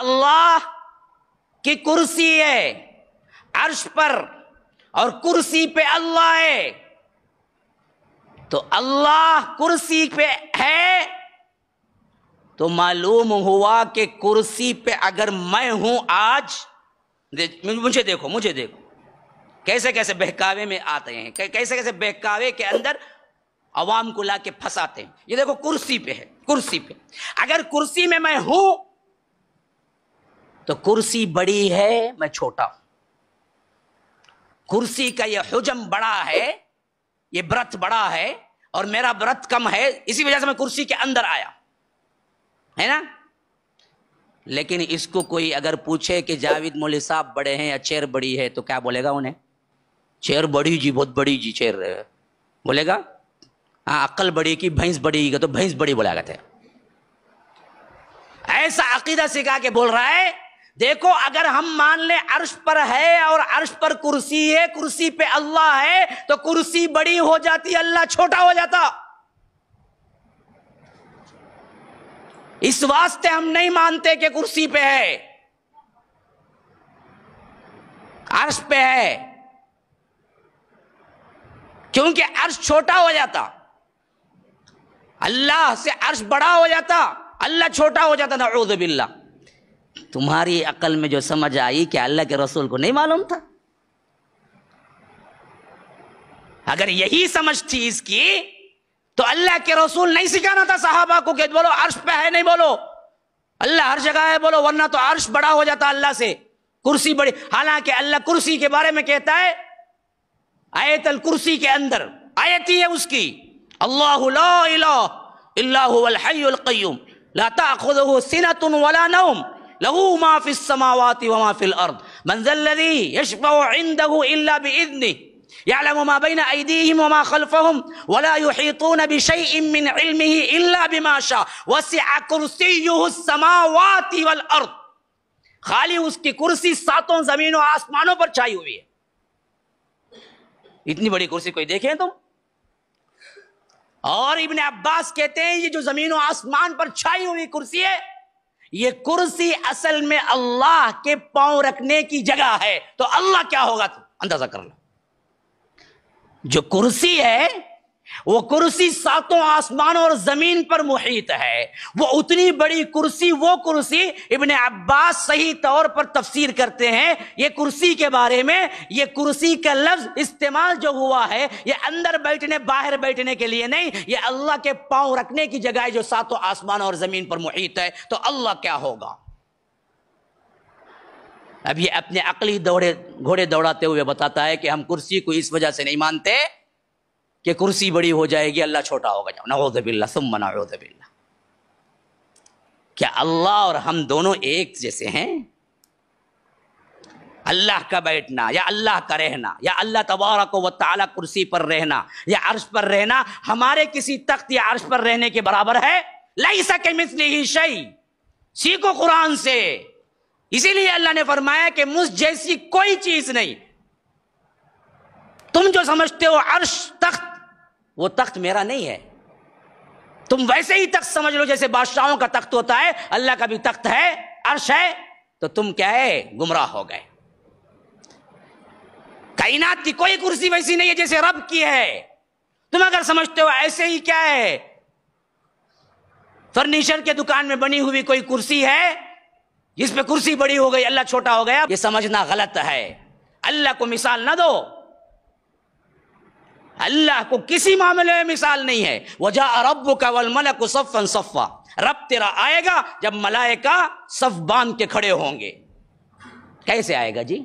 अल्लाह की कुर्सी है अर्श पर और कुर्सी पे अल्लाह है तो अल्लाह कुर्सी पे है तो मालूम हुआ कि कुर्सी पे अगर मैं हूं आज मुझे देखो मुझे देखो कैसे कैसे बहकावे में आते हैं कैसे कैसे बहकावे के अंदर अवाम को लाके फंसाते हैं ये देखो कुर्सी पे है कुर्सी पे अगर कुर्सी में मैं हूं तो कुर्सी बड़ी है मैं छोटा हूं कुर्सी का यह हुजम बड़ा है ये व्रत बड़ा है और मेरा व्रत कम है इसी वजह से मैं कुर्सी के अंदर आया है ना लेकिन इसको कोई अगर पूछे कि जावेद मौली साहब बड़े हैं या चेयर बड़ी है तो क्या बोलेगा उन्हें चेयर बड़ी जी बहुत बड़ी जी चेयर बोलेगा हाँ अक्ल बड़ी की भैंस बड़ी की तो भैंस बड़ी बोला गया ऐसा अकीदा सिखा के बोल रहा है देखो अगर हम मान ले अर्श पर है और अर्श पर कुर्सी है कुर्सी पे अल्लाह है तो कुर्सी बड़ी हो जाती अल्लाह छोटा हो जाता इस वास्ते हम नहीं मानते कि कुर्सी पे है अर्श पे है क्योंकि अर्श छोटा हो जाता अल्लाह से अर्श बड़ा हो जाता अल्लाह छोटा हो जाता ना बिल्ला तुम्हारी अकल में जो समझ आई कि अल्लाह के रसूल को नहीं मालूम था अगर यही समझ थी इसकी तो अल्लाह के रसूल नहीं सिखाना था साहबा को कि बोलो अर्श पे है नहीं बोलो अल्लाह हर जगह है बोलो वरना तो अर्श बड़ा हो जाता अल्लाह से कुर्सी बड़ी हालांकि अल्लाह कुर्सी के बारे में कहता है आयतल कुर्सी के अंदर आयती है उसकी अल्लाह अल्लाह खुद सिना वला नौम लहू माफिस समावाती व माफिल अर्द मंजल्लदी यशफ़ू इल्ला बिइदनी يعلم ما بين أيديهم وما خلفهم ولا يحيطون بشيء من علمه إلا بما شاء وسع كرسيه السماوات والأرض खाली उसकी कुर्सी सातों जमीनों आसमानों पर छाई हुई है इतनी बड़ी कुर्सी कोई देखे तुम और इबन अब्बास कहते हैं ये जो जमीनों आसमान पर छाई हुई कुर्सी है ये कुर्सी असल में अल्लाह के पांव रखने की जगह है तो अल्लाह क्या होगा अंदाजा कर लो जो कुर्सी है वो कुर्सी सातों आसमान और जमीन पर मुहित है वो उतनी बड़ी कुर्सी वो कुर्सी इबन अब्बास सही तौर पर तफसीर करते हैं ये कुर्सी के बारे में ये कुर्सी का लफ्ज इस्तेमाल जो हुआ है ये अंदर बैठने बाहर बैठने के लिए नहीं ये अल्लाह के पांव रखने की जगह जो सातों आसमान और जमीन पर मुहित है तो अल्लाह क्या होगा अब ये अपने अकली दौड़े घोड़े दौड़ाते हुए बताता है कि हम कुर्सी को इस वजह से नहीं मानते कि कुर्सी बड़ी हो जाएगी अल्लाह छोटा होगा जाओ नवोदबिल्ला सुम मनाउदबिल्ला क्या अल्लाह और हम दोनों एक जैसे हैं अल्लाह का बैठना या अल्लाह का रहना या अल्लाह तबारा को ताला कुर्सी पर रहना या अर्श पर रहना हमारे किसी तख्त या अर्श पर रहने के बराबर है लई सके मिसली ही शई सीखो कुरान से इसीलिए अल्लाह ने फरमाया कि मुझ जैसी कोई चीज नहीं तुम जो समझते हो अर्श तख्त वो तख्त मेरा नहीं है तुम वैसे ही तख्त समझ लो जैसे बादशाहों का तख्त होता है अल्लाह का भी तख्त है अर्श है तो तुम क्या है गुमराह हो गए कायनात की कोई कुर्सी वैसी नहीं है जैसे रब की है तुम अगर समझते हो ऐसे ही क्या है फर्नीचर के दुकान में बनी हुई कोई कुर्सी है जिस पे कुर्सी बड़ी हो गई अल्लाह छोटा हो गया ये समझना गलत है अल्लाह को मिसाल ना दो अल्लाह को किसी मामले में मिसाल नहीं है वजह अरब का वल मलक सफ़न सफ़ा रब तेरा आएगा जब मलाइका सफ बांध के खड़े होंगे कैसे आएगा जी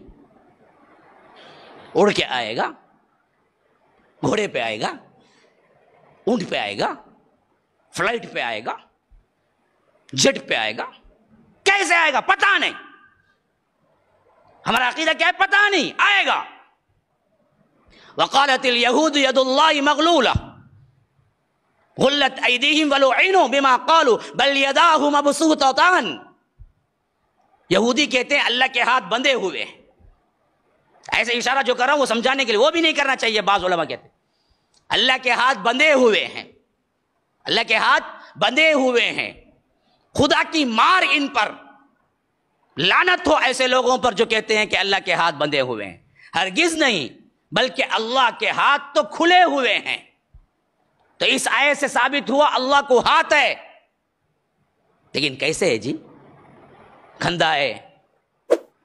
उड़ के आएगा घोड़े पे आएगा ऊंट पे आएगा फ्लाइट पे आएगा जेट पे आएगा कैसे आएगा पता नहीं हमारा अकीदा क्या है पता नहीं आएगा वकालतिल यहूद यदुल्लाह यहूदी कहते हैं अल्लाह के हाथ बंधे हुए हैं ऐसे इशारा जो कर रहा हूं वो समझाने के लिए वो भी नहीं करना चाहिए बाज उलमा कहते अल्लाह के हाथ बंधे हुए हैं अल्लाह के हाथ बंधे हुए हैं खुदा की मार इन पर लानत हो ऐसे लोगों पर जो कहते हैं कि अल्लाह के हाथ बंधे हुए हैं हरगिज नहीं बल्कि अल्लाह के हाथ तो खुले हुए हैं तो इस आय से साबित हुआ अल्लाह को हाथ है लेकिन कैसे है जी खंधा है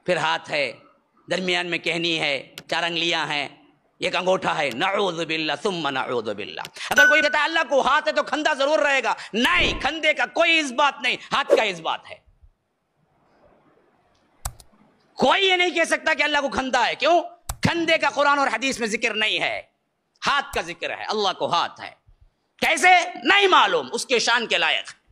फिर हाथ है दरमियान में कहनी है चार अंगलियां हैं एक अंगूठा है नाउदबिल्ला सुम्मा नाउदबिल्ला अगर कोई कहता है अल्लाह को हाथ है तो खंदा जरूर रहेगा नहीं खंदे का कोई इस बात नहीं हाथ का इस बात है कोई ये नहीं कह सकता कि अल्लाह को खंदा है क्यों कंधे का कुरान और हदीस में जिक्र नहीं है हाथ का जिक्र है अल्लाह को हाथ है कैसे नहीं मालूम उसके शान के लायक